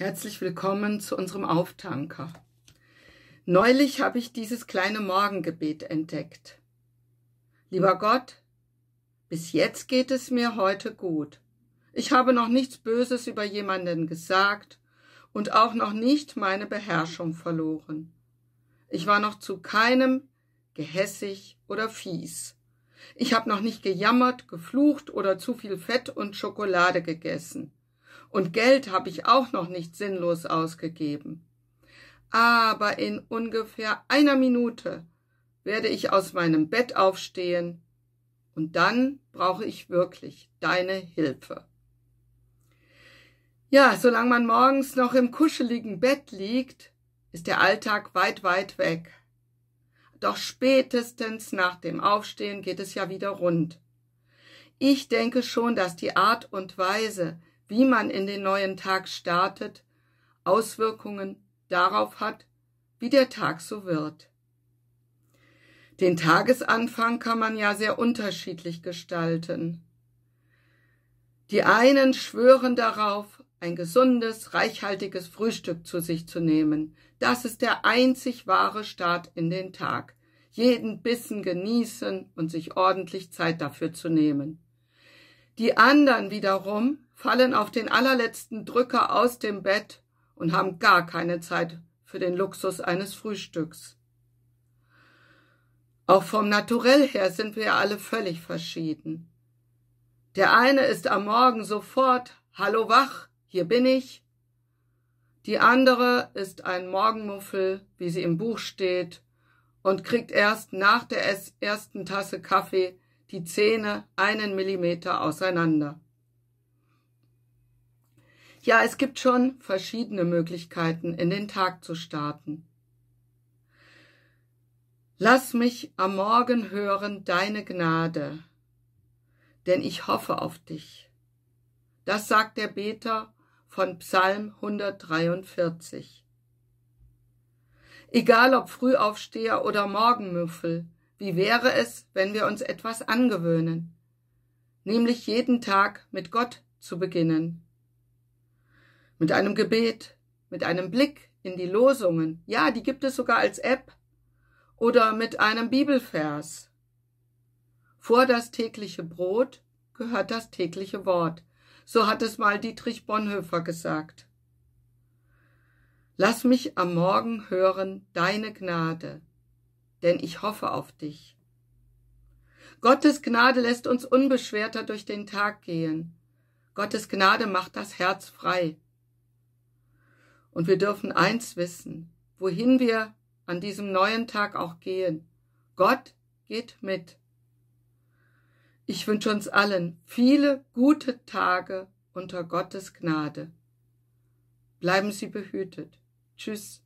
Herzlich willkommen zu unserem Auftanker. Neulich habe ich dieses kleine Morgengebet entdeckt. Lieber Gott, bis jetzt geht es mir heute gut. Ich habe noch nichts Böses über jemanden gesagt und auch noch nicht meine Beherrschung verloren. Ich war noch zu keinem gehässig oder fies. Ich habe noch nicht gejammert, geflucht oder zu viel Fett und Schokolade gegessen und Geld habe ich auch noch nicht sinnlos ausgegeben. Aber in ungefähr einer Minute werde ich aus meinem Bett aufstehen, und dann brauche ich wirklich deine Hilfe. Ja, solange man morgens noch im kuscheligen Bett liegt, ist der Alltag weit, weit weg. Doch spätestens nach dem Aufstehen geht es ja wieder rund. Ich denke schon, dass die Art und Weise, wie man in den neuen Tag startet, Auswirkungen darauf hat, wie der Tag so wird. Den Tagesanfang kann man ja sehr unterschiedlich gestalten. Die einen schwören darauf, ein gesundes, reichhaltiges Frühstück zu sich zu nehmen. Das ist der einzig wahre Start in den Tag. Jeden Bissen genießen und sich ordentlich Zeit dafür zu nehmen. Die anderen wiederum fallen auf den allerletzten Drücker aus dem Bett und haben gar keine Zeit für den Luxus eines Frühstücks. Auch vom Naturell her sind wir alle völlig verschieden. Der eine ist am Morgen sofort Hallo wach, hier bin ich. Die andere ist ein Morgenmuffel, wie sie im Buch steht, und kriegt erst nach der ersten Tasse Kaffee die Zähne einen Millimeter auseinander. Ja, es gibt schon verschiedene Möglichkeiten, in den Tag zu starten. Lass mich am Morgen hören deine Gnade, denn ich hoffe auf dich. Das sagt der Beter von Psalm 143. Egal ob Frühaufsteher oder Morgenmüffel, wie wäre es, wenn wir uns etwas angewöhnen, nämlich jeden Tag mit Gott zu beginnen? Mit einem Gebet, mit einem Blick in die Losungen, ja, die gibt es sogar als App, oder mit einem Bibelvers. Vor das tägliche Brot gehört das tägliche Wort, so hat es mal Dietrich Bonhoeffer gesagt. Lass mich am Morgen hören deine Gnade, denn ich hoffe auf dich. Gottes Gnade lässt uns unbeschwerter durch den Tag gehen. Gottes Gnade macht das Herz frei. Und wir dürfen eins wissen, wohin wir an diesem neuen Tag auch gehen. Gott geht mit. Ich wünsche uns allen viele gute Tage unter Gottes Gnade. Bleiben Sie behütet. Tschüss.